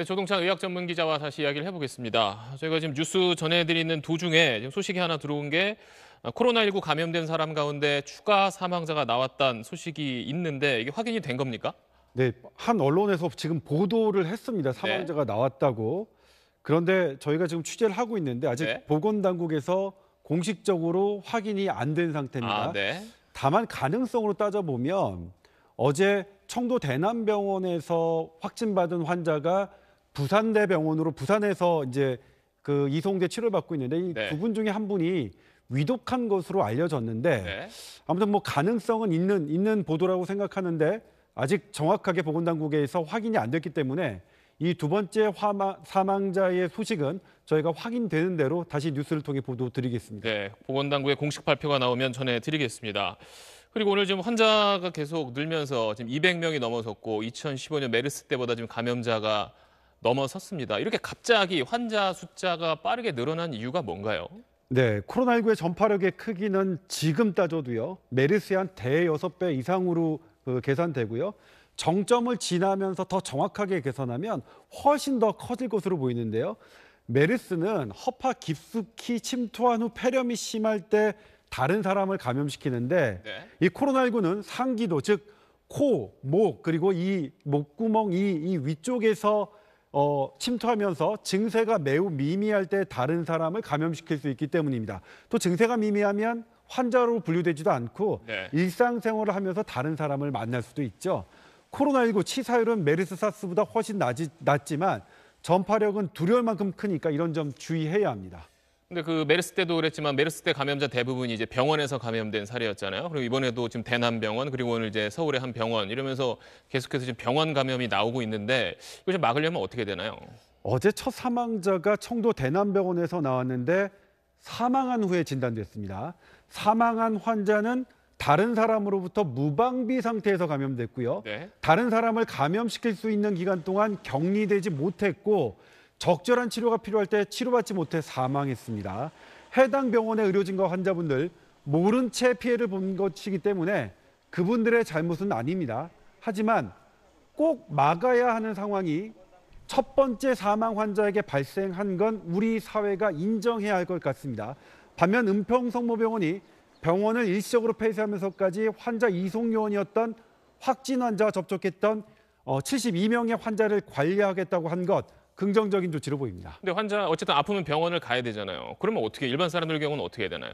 네, 조동창 의학 전문 기자와 다시 이야기를 해보겠습니다. 저희가 지금 뉴스 전해드리는 도중에 소식이 하나 들어온 게 아, 코로나19 감염된 사람 가운데 추가 사망자가 나왔다는 소식이 있는데 이게 확인이 된 겁니까? 네, 한 언론에서 지금 보도를 했습니다. 사망자가 네. 나왔다고. 그런데 저희가 지금 취재를 하고 있는데 아직 네. 보건당국에서 공식적으로 확인이 안 된 상태입니다. 아, 네. 다만 가능성으로 따져보면 어제 청도 대남병원에서 확진받은 환자가 부산대병원으로 부산에서 이제 그 이송제 치료를 받고 있는데 이 네. 두분 중에 한 분이 위독한 것으로 알려졌는데 네. 아무튼 뭐 가능성은 있는 있는 보도라고 생각하는데 아직 정확하게 보건당국에서 확인이 안 됐기 때문에 이 두 번째 화마, 사망자의 소식은 저희가 확인되는 대로 다시 뉴스를 통해 보도드리겠습니다. 네, 보건당국의 공식 발표가 나오면 전해드리겠습니다. 그리고 오늘 지금 환자가 계속 늘면서 지금 200명이 넘어섰고 2015년 메르스 때보다 지금 감염자가 넘어섰습니다. 이렇게 갑자기 환자 숫자가 빠르게 늘어난 이유가 뭔가요? 네, 코로나19의 전파력의 크기는 지금 따져도요. 메르스의 한 대여섯 배 이상으로 그 계산되고요. 정점을 지나면서 더 정확하게 계산하면 훨씬 더 커질 것으로 보이는데요. 메르스는 허파 깊숙이 침투한 후 폐렴이 심할 때 다른 사람을 감염시키는데 네. 이 코로나19는 상기도 즉 코, 목 그리고 이 목구멍 이, 이 위쪽에서 어, 침투하면서 증세가 매우 미미할 때 다른 사람을 감염시킬 수 있기 때문입니다. 또 증세가 미미하면 환자로 분류되지도 않고 네. 일상생활을 하면서 다른 사람을 만날 수도 있죠. 코로나19 치사율은 메르스 사스보다 훨씬 낮이, 낮지만 전파력은 두려울 만큼 크니까 이런 점 주의해야 합니다. 근데 그 메르스 때도 그랬지만 메르스 때 감염자 대부분이 이제 병원에서 감염된 사례였잖아요. 그리고 이번에도 지금 대남병원 그리고 오늘 이제 서울의 한 병원 이러면서 계속해서 지금 병원 감염이 나오고 있는데 이걸 좀 막으려면 어떻게 되나요? 어제 첫 사망자가 청도 대남병원에서 나왔는데 사망한 후에 진단됐습니다. 사망한 환자는 다른 사람으로부터 무방비 상태에서 감염됐고요. 네. 다른 사람을 감염시킬 수 있는 기간 동안 격리되지 못했고 적절한 치료가 필요할 때 치료받지 못해 사망했습니다. 해당 병원의 의료진과 환자분들 모른 채 피해를 본 것이기 때문에 그분들의 잘못은 아닙니다. 하지만 꼭 막아야 하는 상황이 첫 번째 사망 환자에게 발생한 건 우리 사회가 인정해야 할 것 같습니다. 반면 은평성모병원이 병원을 일시적으로 폐쇄하면서까지 환자 이송 요원이었던 확진 환자와 접촉했던 72명의 어, 환자를 관리하겠다고 한 것, 긍정적인 조치로 보입니다. 근데 환자 어쨌든 아프면 병원을 가야 되잖아요. 그러면 어떻게 일반 사람들 경우는 어떻게 해야 되나요?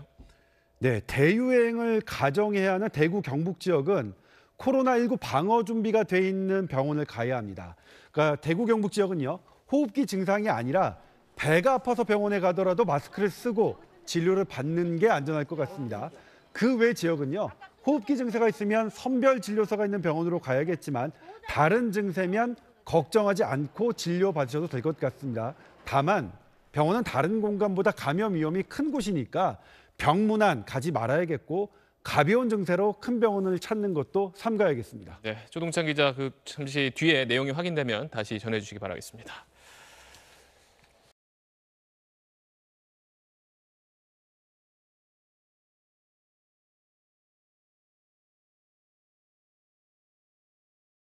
네, 대유행을 가정해야 하는 대구 경북 지역은 코로나19 방어 준비가 돼 있는 병원을 가야 합니다. 그러니까 대구 경북 지역은요. 호흡기 증상이 아니라 배가 아파서 병원에 가더라도 마스크를 쓰고 진료를 받는 게 안전할 것 같습니다. 그 외 지역은요. 호흡기 증세가 있으면 선별 진료소가 있는 병원으로 가야겠지만 다른 증세면 걱정하지 않고 진료받으셔도 될 것 같습니다. 다만 병원은 다른 공간보다 감염 위험이 큰 곳이니까 병문안 가지 말아야겠고 가벼운 증세로 큰 병원을 찾는 것도 삼가야겠습니다. 네, 조동찬 기자 그 잠시 뒤에 내용이 확인되면 다시 전해주시기 바라겠습니다.